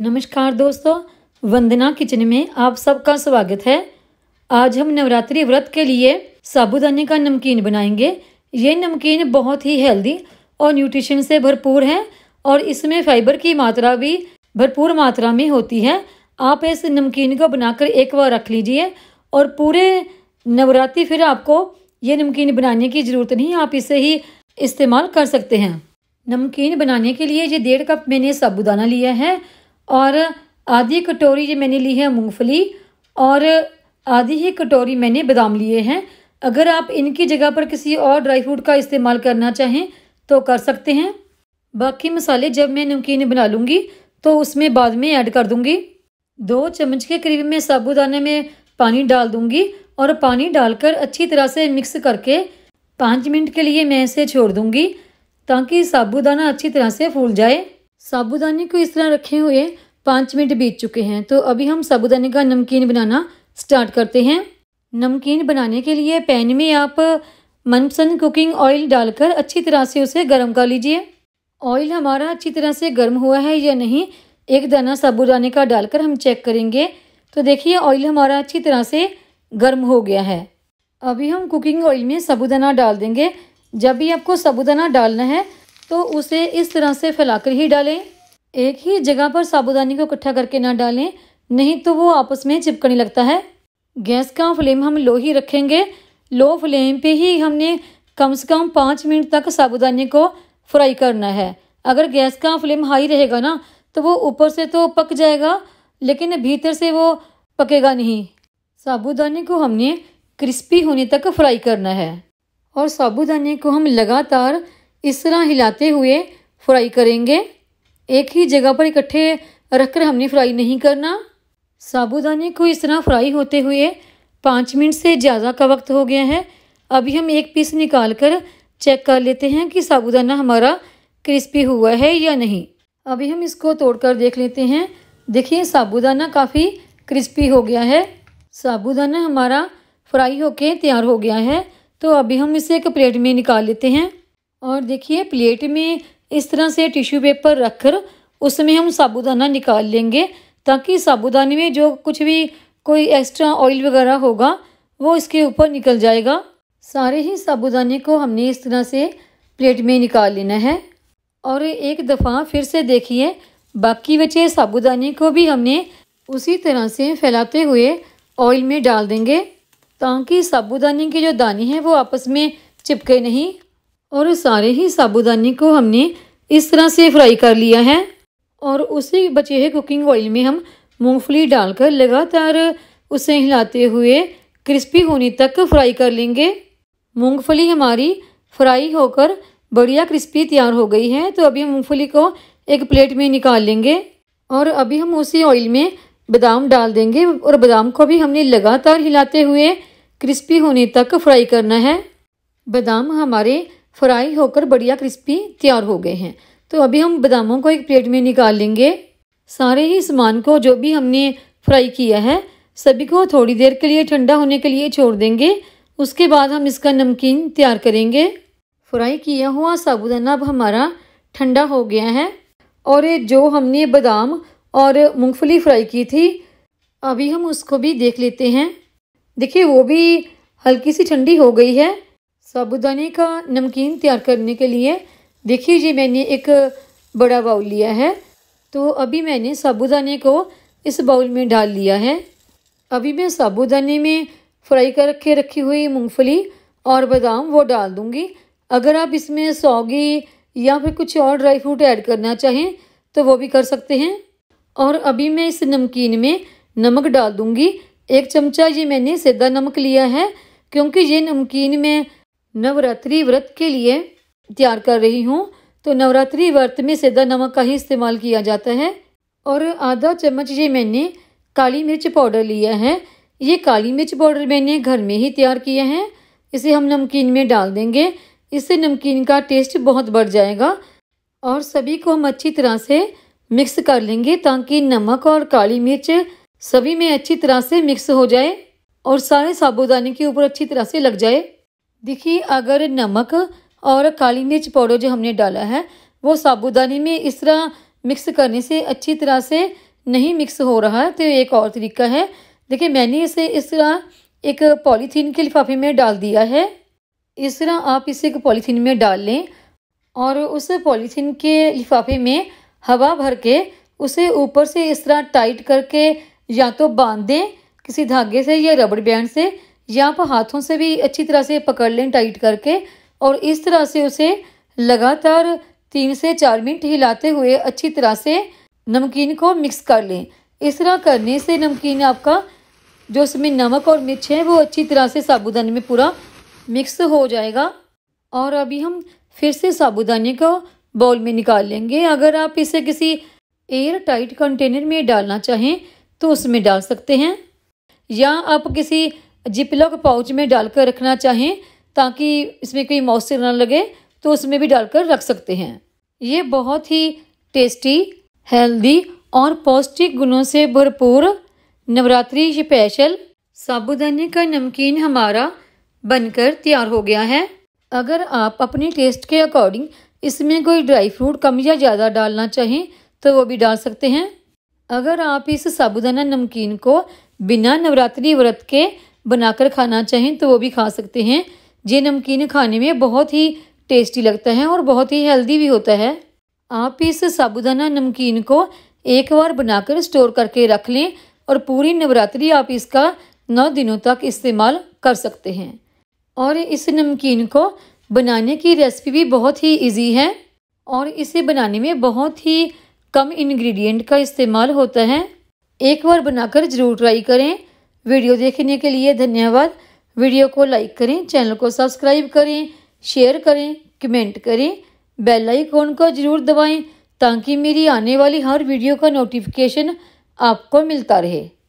नमस्कार दोस्तों वंदना किचन में आप सबका स्वागत है आज हम नवरात्रि व्रत के लिए साबुदाने का नमकीन बनाएंगे ये नमकीन बहुत ही हेल्दी और न्यूट्रिशन से भरपूर है और इसमें फाइबर की मात्रा भी भरपूर मात्रा में होती है आप इस नमकीन को बनाकर एक बार रख लीजिए और पूरे नवरात्रि फिर आपको ये नमकीन बनाने की ज़रूरत नहीं आप इसे ही इस्तेमाल कर सकते हैं नमकीन बनाने के लिए ये डेढ़ कप मैंने साबुदाना लिया है और आधी कटोरी जो मैंने ली है मूंगफली और आधी ही कटोरी मैंने बादाम लिए हैं अगर आप इनकी जगह पर किसी और ड्राई फ्रूट का इस्तेमाल करना चाहें तो कर सकते हैं बाकी मसाले जब मैं नमकीन बना लूँगी तो उसमें बाद में ऐड कर दूँगी दो चम्मच के करीब मैं साबुदाने में पानी डाल दूँगी और पानी डालकर अच्छी तरह से मिक्स करके पाँच मिनट के लिए मैं इसे छोड़ दूँगी ताकि साबुदाना अच्छी तरह से फूल जाए साबुदाने को इस तरह रखे हुए पाँच मिनट बीत चुके हैं तो अभी हम साबुदाने का नमकीन बनाना स्टार्ट करते हैं नमकीन बनाने के लिए पैन में आप मनपसंद कुकिंग ऑयल डालकर अच्छी तरह से उसे गर्म कर लीजिए ऑयल हमारा अच्छी तरह से गर्म हुआ है या नहीं एक दाना साबुदाने का डालकर हम चेक करेंगे तो देखिए ऑयल हमारा अच्छी तरह से गर्म हो गया है अभी हम कुकिंग ऑयल में साबुदाना डाल देंगे जब भी आपको साबुदाना डालना है तो उसे इस तरह से फैलाकर ही डालें एक ही जगह पर साबुदानी को इकट्ठा करके ना डालें नहीं तो वो आपस में चिपकने लगता है गैस का फ्लेम हम लो ही रखेंगे लो फ्लेम पे ही हमने कम से कम पाँच मिनट तक साबुदानी को फ्राई करना है अगर गैस का फ्लेम हाई रहेगा ना तो वो ऊपर से तो पक जाएगा लेकिन भीतर से वो पकेगा नहीं साबुदाने को हमने क्रिस्पी होने तक फ्राई करना है और साबुदाने को हम लगातार इस तरह हिलाते हुए फ्राई करेंगे एक ही जगह पर इकट्ठे रखकर हमने फ्राई नहीं करना साबुदाने को इस तरह फ्राई होते हुए पाँच मिनट से ज़्यादा का वक्त हो गया है अभी हम एक पीस निकाल कर चेक कर लेते हैं कि साबुदाना हमारा क्रिस्पी हुआ है या नहीं अभी हम इसको तोड़कर देख लेते हैं देखिए साबुदाना काफ़ी क्रिस्पी हो गया है साबुदाना हमारा फ्राई होके तैयार हो गया है तो अभी हम इसे एक प्लेट में निकाल लेते हैं और देखिए प्लेट में इस तरह से टिश्यू पेपर रखकर उसमें हम साबुदाना निकाल लेंगे ताकि साबुदाने में जो कुछ भी कोई एक्स्ट्रा ऑयल वगैरह होगा वो इसके ऊपर निकल जाएगा सारे ही साबुदाने को हमने इस तरह से प्लेट में निकाल लेना है और एक दफ़ा फिर से देखिए बाकी बचे साबुदाने को भी हमने उसी तरह से फैलाते हुए ऑयल में डाल देंगे ताकि साबुदाने के जो दाने हैं वो आपस में चिपके नहीं और सारे ही साबुदाने को हमने इस तरह से फ्राई कर लिया है और उसी बचे हुए कुकिंग ऑयल में हम मूंगफली डालकर लगातार उसे हिलाते हुए क्रिस्पी होने तक फ्राई कर लेंगे मूंगफली हमारी फ्राई होकर बढ़िया क्रिस्पी तैयार हो गई है तो अभी मूंगफली को एक प्लेट में निकाल लेंगे और अभी हम उसी ऑयल में बादाम डाल देंगे और बादाम को भी हमने लगातार हिलाते हुए क्रिस्पी होने तक फ्राई करना है बादाम हमारे फ्राई होकर बढ़िया क्रिस्पी तैयार हो गए हैं तो अभी हम बादामों को एक प्लेट में निकाल लेंगे सारे ही सामान को जो भी हमने फ्राई किया है सभी को थोड़ी देर के लिए ठंडा होने के लिए छोड़ देंगे उसके बाद हम इसका नमकीन तैयार करेंगे फ्राई किया हुआ साबुदाना अब हमारा ठंडा हो गया है और जो हमने बादाम और मूंगफली फ्राई की थी अभी हम उसको भी देख लेते हैं देखिए वो भी हल्की सी ठंडी हो गई है साबुदाने का नमकीन तैयार करने के लिए देखिए जी मैंने एक बड़ा बाउल लिया है तो अभी मैंने साबुदाने को इस बाउल में डाल लिया है अभी मैं साबुदाने में फ्राई कर रखे रखी हुई मूंगफली और बादाम वो डाल दूँगी अगर आप इसमें सौगी या फिर कुछ और ड्राई फ्रूट ऐड करना चाहें तो वो भी कर सकते हैं और अभी मैं इस नमकीन में नमक डाल दूँगी एक चमचा ये मैंने सीधा नमक लिया है क्योंकि ये नमकीन में नवरात्रि व्रत के लिए तैयार कर रही हूँ तो नवरात्रि व्रत में सीधा नमक का ही इस्तेमाल किया जाता है और आधा चम्मच ये मैंने काली मिर्च पाउडर लिया है ये काली मिर्च पाउडर मैंने घर में ही तैयार किया है इसे हम नमकीन में डाल देंगे इससे नमकीन का टेस्ट बहुत बढ़ जाएगा और सभी को हम अच्छी तरह से मिक्स कर लेंगे ताकि नमक और काली मिर्च सभी में अच्छी तरह से मिक्स हो जाए और सारे साबुदाने के ऊपर अच्छी तरह से लग जाए देखिए अगर नमक और काली मिर्च पाउडर जो हमने डाला है वो साबुदानी में इस तरह मिक्स करने से अच्छी तरह से नहीं मिक्स हो रहा है तो एक और तरीका है देखिए मैंने इसे इस तरह एक पॉलीथीन के लिफाफे में डाल दिया है इस तरह आप इसे एक पॉलीथीन में डाल लें और उस पॉलीथीन के लिफाफे में हवा भर के उसे ऊपर से इस तरह टाइट करके या तो बांध दें किसी धागे से या रबड़ बैंड से या आप हाथों से भी अच्छी तरह से पकड़ लें टाइट करके और इस तरह से उसे लगातार तीन से चार मिनट हिलाते हुए अच्छी तरह से नमकीन को मिक्स कर लें इस तरह करने से नमकीन आपका जो उसमें नमक और मिर्च है वो अच्छी तरह से साबूदाने में पूरा मिक्स हो जाएगा और अभी हम फिर से साबुदानी को बॉल में निकाल लेंगे अगर आप इसे किसी एयर टाइट कंटेनर में डालना चाहें तो उसमें डाल सकते हैं या आप किसी जिपलॉक पाउच में डालकर रखना चाहें ताकि इसमें कोई मौसर ना लगे तो उसमें भी डालकर रख सकते हैं ये बहुत ही टेस्टी हेल्दी और पौष्टिक गुणों से भरपूर नवरात्रि स्पेशल साबुदाने का नमकीन हमारा बनकर तैयार हो गया है अगर आप अपने टेस्ट के अकॉर्डिंग इसमें कोई ड्राई फ्रूट कम या ज़्यादा डालना चाहें तो वो भी डाल सकते हैं अगर आप इस साबुदाना नमकीन को बिना नवरात्रि व्रत के बनाकर खाना चाहें तो वो भी खा सकते हैं ये नमकीन खाने में बहुत ही टेस्टी लगता है और बहुत ही हेल्दी भी होता है आप इस साबुदाना नमकीन को एक बार बनाकर स्टोर करके रख लें और पूरी नवरात्रि आप इसका नौ दिनों तक इस्तेमाल कर सकते हैं और इस नमकीन को बनाने की रेसिपी भी बहुत ही इजी है और इसे बनाने में बहुत ही कम इंग्रेडिएंट का इस्तेमाल होता है एक बार बनाकर ज़रूर ट्राई करें वीडियो देखने के लिए धन्यवाद वीडियो को लाइक करें चैनल को सब्सक्राइब करें शेयर करें कमेंट करें बेल आइकॉन को जरूर दबाएं ताकि मेरी आने वाली हर वीडियो का नोटिफिकेशन आपको मिलता रहे